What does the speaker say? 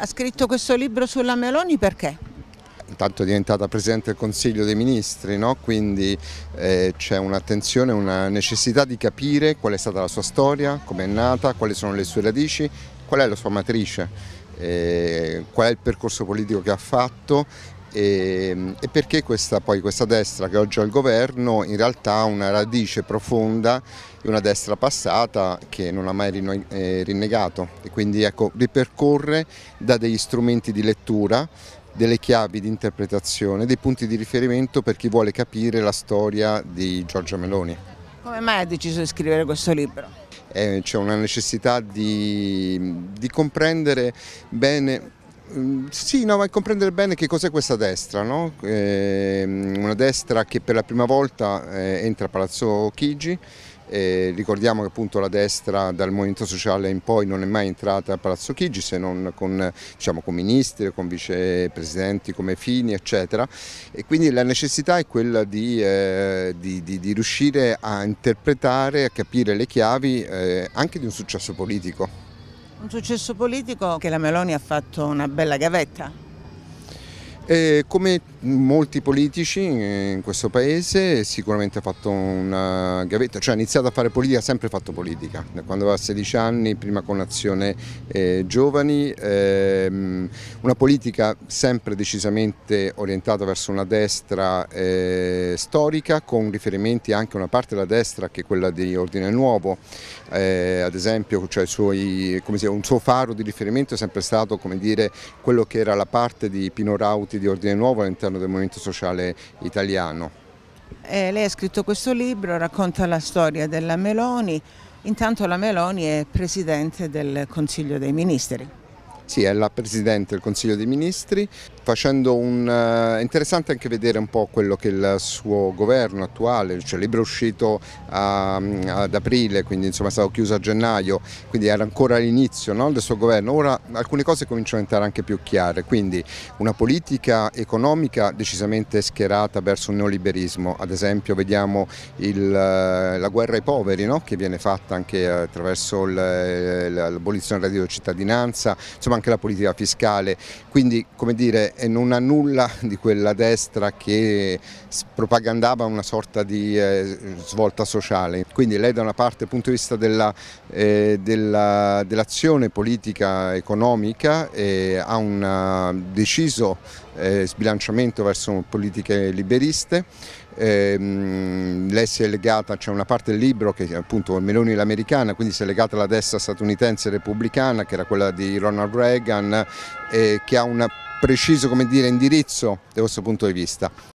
Ha scritto questo libro sulla Meloni perché? intanto è diventata Presidente del Consiglio dei Ministri, no? quindi eh, c'è un'attenzione, una necessità di capire qual è stata la sua storia, come è nata, quali sono le sue radici, qual è la sua matrice, eh, qual è il percorso politico che ha fatto e, ehm, e perché questa, poi, questa destra che oggi ha il governo in realtà ha una radice profonda di una destra passata che non ha mai rino, eh, rinnegato e quindi ecco, ripercorre da degli strumenti di lettura delle chiavi di interpretazione, dei punti di riferimento per chi vuole capire la storia di Giorgia Meloni. Come mai ha deciso di scrivere questo libro? Eh, C'è una necessità di, di comprendere bene Mm, sì, no, ma è comprendere bene che cos'è questa destra, no? eh, una destra che per la prima volta eh, entra a Palazzo Chigi, eh, ricordiamo che appunto la destra dal Movimento Sociale in poi non è mai entrata a Palazzo Chigi se non con, diciamo, con ministri, con vicepresidenti come Fini eccetera e quindi la necessità è quella di, eh, di, di, di riuscire a interpretare, a capire le chiavi eh, anche di un successo politico. Un successo politico che la Meloni ha fatto una bella gavetta. E eh, come molti politici eh, in questo paese sicuramente ha fatto una gavetta, cioè ha iniziato a fare politica, ha sempre fatto politica, quando aveva 16 anni, prima con Azione eh, Giovani, ehm, una politica sempre decisamente orientata verso una destra eh, storica con riferimenti anche a una parte della destra che è quella di Ordine Nuovo, eh, ad esempio cioè suoi, dire, un suo faro di riferimento è sempre stato dire, quello che era la parte di Pino Rauti di ordine nuovo all'interno del movimento sociale italiano. Eh, lei ha scritto questo libro, racconta la storia della Meloni, intanto la Meloni è Presidente del Consiglio dei Ministri. Sì, è la Presidente del Consiglio dei Ministri, facendo un... è eh, interessante anche vedere un po' quello che il suo governo attuale, cioè il libro è uscito a, ehm, ad aprile, quindi insomma è stato chiuso a gennaio, quindi era ancora all'inizio no, del suo governo, ora alcune cose cominciano a diventare anche più chiare, quindi una politica economica decisamente schierata verso il neoliberismo, ad esempio vediamo il, eh, la guerra ai poveri no, che viene fatta anche attraverso eh, l'abolizione del reddito cittadinanza, insomma anche la politica fiscale, quindi come dire eh, non ha nulla di quella destra che propagandava una sorta di eh, svolta sociale. Quindi lei da una parte dal punto di vista dell'azione eh, della, dell politica economica eh, ha un eh, deciso eh, sbilanciamento verso politiche liberiste. Ehm, lei si è legata, c'è cioè una parte del libro che appunto Meloni l'americana, quindi si è legata alla destra statunitense repubblicana che era quella di Ronald Reagan eh, che ha un preciso dire, indirizzo da questo punto di vista.